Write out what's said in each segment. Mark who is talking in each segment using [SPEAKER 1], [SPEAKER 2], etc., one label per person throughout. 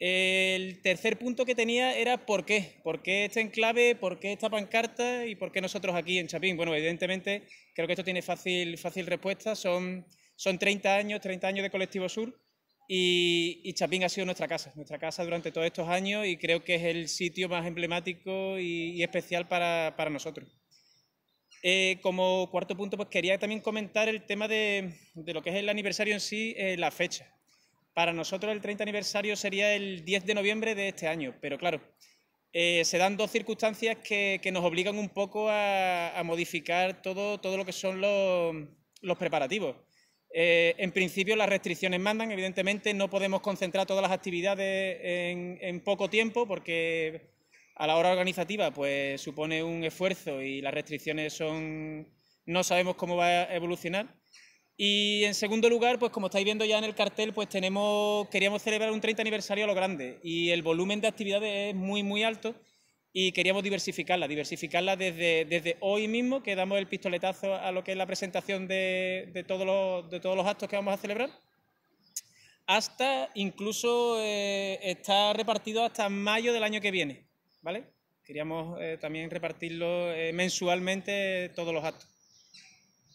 [SPEAKER 1] El tercer punto que tenía era por qué. ¿Por qué este enclave? ¿Por qué esta pancarta? ¿Y por qué nosotros aquí en Chapín? Bueno, evidentemente creo que esto tiene fácil, respuesta. Son, 30 años, 30 años de Colectivo Sur y, Chapín ha sido nuestra casa, nuestra casa durante todos estos años y creo que es el sitio más emblemático y, especial para, nosotros. Eh, como cuarto punto, pues quería también comentar el tema de, lo que es el aniversario en sí, eh, la fecha. Para nosotros el 30 aniversario sería el 10 de noviembre de este año, pero claro, eh, se dan dos circunstancias que, nos obligan un poco a, modificar todo, lo que son los, preparativos. Eh, en principio las restricciones mandan, evidentemente no podemos concentrar todas las actividades en, en, poco tiempo porque a la hora organizativa pues supone un esfuerzo y las restricciones son no sabemos cómo va a evolucionar. Y en segundo lugar, pues como estáis viendo ya en el cartel, pues tenemos, queríamos celebrar un 30 aniversario a lo grande y el volumen de actividades es muy, muy alto y queríamos diversificarla, diversificarla desde, desde hoy mismo, que damos el pistoletazo a lo que es la presentación de, de todos, los, de todos los actos que vamos a celebrar, hasta incluso eh, está repartido hasta mayo del año que viene, ¿vale? Queríamos eh, también repartirlo eh, mensualmente todos los actos.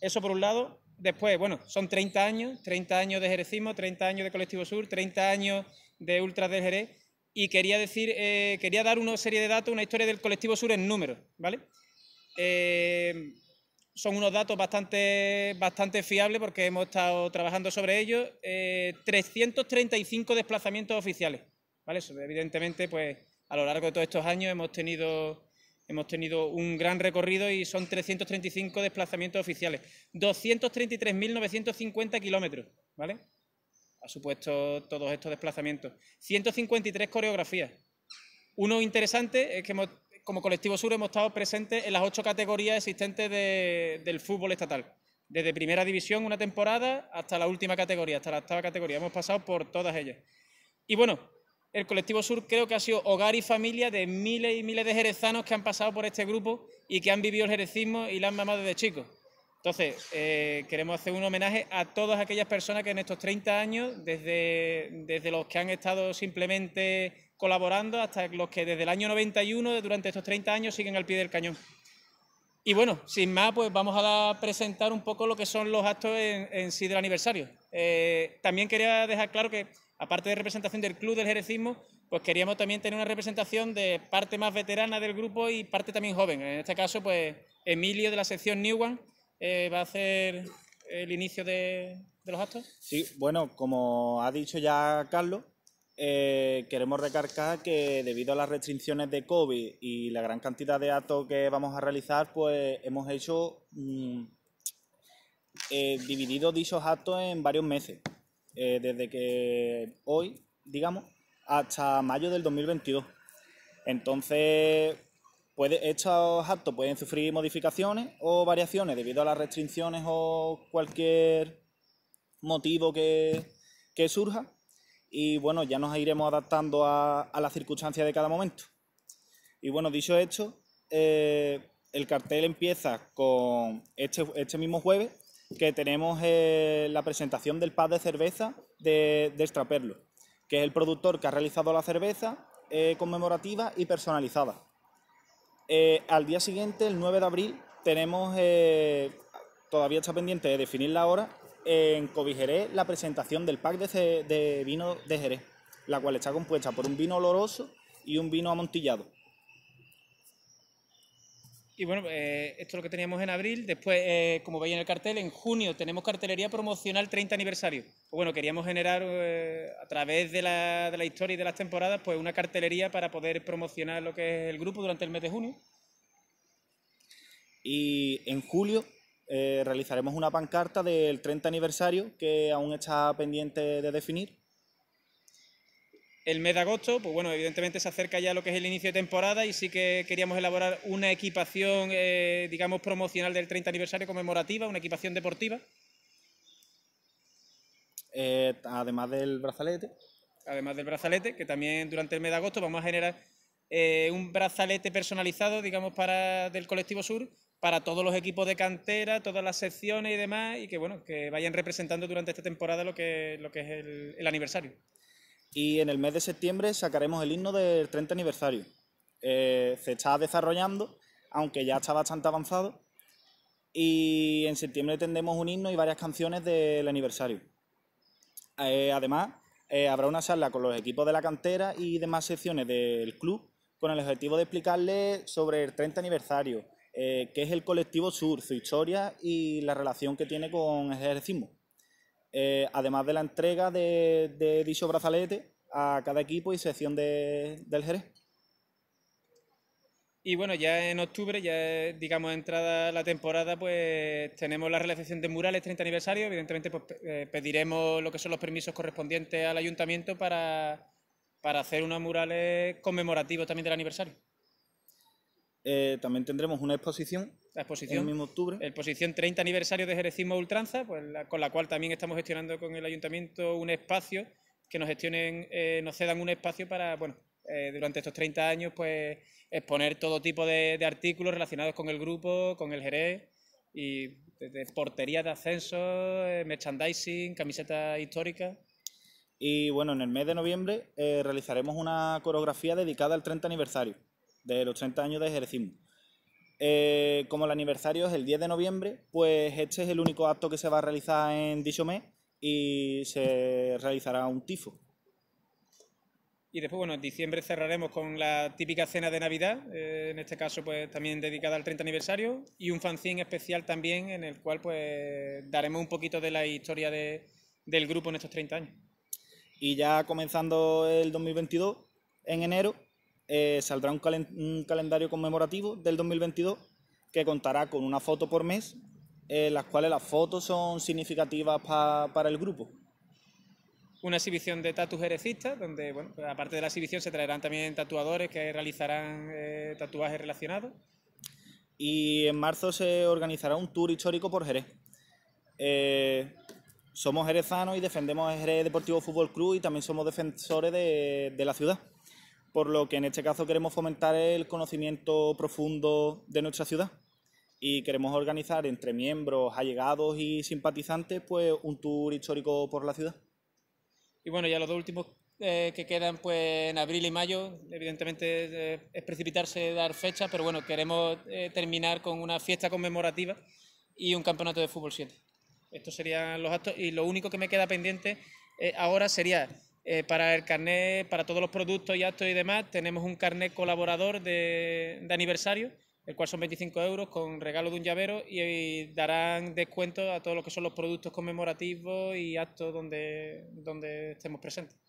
[SPEAKER 1] Eso por un lado después, bueno, son 30 años, 30 años de jerecismo, 30 años de Colectivo Sur, 30 años de ultra de Jerez, y quería decir, eh, quería dar una serie de datos, una historia del Colectivo Sur en números, ¿vale? Eh, son unos datos bastante, bastante fiables porque hemos estado trabajando sobre ellos. 335 eh, desplazamientos oficiales, ¿vale? evidentemente, pues a lo largo de todos estos años hemos tenido Hemos tenido un gran recorrido y son 335 desplazamientos oficiales, 233.950 kilómetros, ¿vale? Ha supuesto todos estos desplazamientos. 153 coreografías. Uno interesante es que como colectivo sur hemos estado presentes en las ocho categorías existentes del fútbol estatal. Desde primera división una temporada hasta la última categoría, hasta la octava categoría. Hemos pasado por todas ellas. Y bueno, el colectivo Sur creo que ha sido hogar y familia de miles y miles de jerezanos que han pasado por este grupo y que han vivido el jerecismo y la han mamado desde chicos. Entonces, eh, queremos hacer un homenaje a todas aquellas personas que en estos 30 años, desde, desde los que han estado simplemente colaborando hasta los que desde el año 91, durante estos 30 años, siguen al pie del cañón. Y bueno, sin más, pues vamos a presentar un poco lo que son los actos en sí del aniversario. Eh, también quería dejar claro que, aparte de representación del club del jerecismo, pues queríamos también tener una representación de parte más veterana del grupo y parte también joven. En este caso, pues Emilio de la sección New One eh, va a hacer el inicio de, los actos.
[SPEAKER 2] Sí, bueno, como ha dicho ya Carlos, eh, queremos recargar que debido a las restricciones de COVID y la gran cantidad de actos que vamos a realizar, pues hemos hecho... Mm, dividido dichos actos en varios meses, eh, desde que hoy, digamos, hasta mayo del 2022. Entonces, puede, estos actos pueden sufrir modificaciones o variaciones debido a las restricciones o cualquier motivo que, surja. Y bueno, ya nos iremos adaptando a, a las circunstancias de cada momento. Y bueno, dicho hecho, eh, el cartel empieza con este, este mismo jueves que tenemos eh, la presentación del pack de cerveza de, de que es el productor que ha realizado la cerveza eh, conmemorativa y personalizada. Eh, al día siguiente, el 9 de abril, tenemos, todavía está pendiente de definir la hora, en Covijeré la presentación del pack de, de vino de Jerez, la cual está compuesta por un vino oloroso y un vino amontillado.
[SPEAKER 1] Y bueno, eh, esto es lo que teníamos en abril. Después, eh, como veis en el cartel, en junio tenemos cartelería promocional 30 aniversario. Bueno, queríamos generar eh, a través de la, de la, historia y de las temporadas pues una cartelería para poder promocionar lo que es el grupo durante el mes de junio.
[SPEAKER 2] Y en julio realizaremos una pancarta del 30 aniversario que aún está pendiente de definir
[SPEAKER 1] el mes de agosto, pues bueno, evidentemente se acerca ya lo que es el inicio de temporada y sí que queríamos elaborar una equipación, eh, digamos, promocional del 30 aniversario conmemorativa, una equipación deportiva. Eh, además del brazalete. Además del brazalete, que también durante el mes de agosto vamos a generar eh, un brazalete personalizado, digamos, para del colectivo Sur, para todos los equipos de cantera, todas las secciones y demás, y que bueno, que vayan representando durante esta temporada lo que, lo que es el, el aniversario y en el mes de septiembre
[SPEAKER 2] sacaremos el himno del 30 aniversario.
[SPEAKER 1] Eh, se está
[SPEAKER 2] desarrollando, aunque ya está bastante avanzado, y en septiembre tendremos un himno y varias canciones del aniversario. Eh, además, eh, habrá una charla con los equipos de la cantera y demás secciones del club con el objetivo de explicarles sobre el 30 aniversario, qué es el colectivo Sur, su historia y la relación que tiene con el ejercicio. Eh, además de la entrega de, dicho brazalete a cada equipo y sección del Jerez.
[SPEAKER 1] Y bueno, ya en octubre, ya digamos entrada la temporada, pues tenemos la realización de murales 30 aniversario. Evidentemente, pues eh, pediremos lo que son los permisos correspondientes al ayuntamiento para, para hacer unos murales conmemorativos también del aniversario.
[SPEAKER 2] Eh, también tendremos una exposición
[SPEAKER 1] la exposición, 30 aniversario de Jerecismo Ultranza, pues, con la cual también estamos gestionando con el ayuntamiento un espacio que nos gestionen, eh, nos cedan un espacio para, bueno, eh, durante estos 30 años, pues exponer todo tipo de, artículos relacionados con el grupo, con el Jerez, y porterías de ascenso, eh, merchandising, camisetas históricas. Y bueno, en el mes de noviembre realizaremos
[SPEAKER 2] una coreografía dedicada al 30 aniversario de los 30 años de Jerecismo eh, como el aniversario es el 10 de noviembre, pues este es el único acto que se va a realizar en dicho mes y se realizará un tifo.
[SPEAKER 1] Y después, bueno, en diciembre cerraremos con la típica cena de Navidad, eh, en este caso pues también dedicada al 30 aniversario, y un fanzine especial también en el cual pues daremos un poquito de la historia de, del grupo en estos 30 años.
[SPEAKER 2] Y ya comenzando el 2022, en enero, eh, saldrá un, calendario conmemorativo del 2022 que contará con una foto por mes, en eh, las cuales las fotos son significativas para el grupo
[SPEAKER 1] una exhibición de tatus jerecistas, donde, bueno, pues, aparte de la exhibición se traerán también tatuadores que realizarán eh, tatuajes relacionados.
[SPEAKER 2] Y en marzo se organizará un tour histórico por Jerez. somos jerezanos y defendemos a Jerez Deportivo Fútbol Club y también somos defensores de la ciudad por lo que en este caso queremos fomentar el conocimiento profundo de nuestra ciudad y queremos organizar entre miembros, allegados y simpatizantes pues un tour histórico por la ciudad.
[SPEAKER 1] Y bueno, ya los dos últimos eh, que quedan pues en abril y mayo, evidentemente eh, es precipitarse dar fecha, pero bueno, queremos eh, terminar con una fiesta conmemorativa y un campeonato de fútbol 7. Estos serían los actos y lo único que me queda pendiente ahora sería eh, para el carnet, para todos los productos y actos y demás, tenemos un carnet colaborador de, aniversario, el cual son 25 euros con regalo de un llavero y, darán descuento a todos que son los productos conmemorativos y actos donde, donde estemos presentes.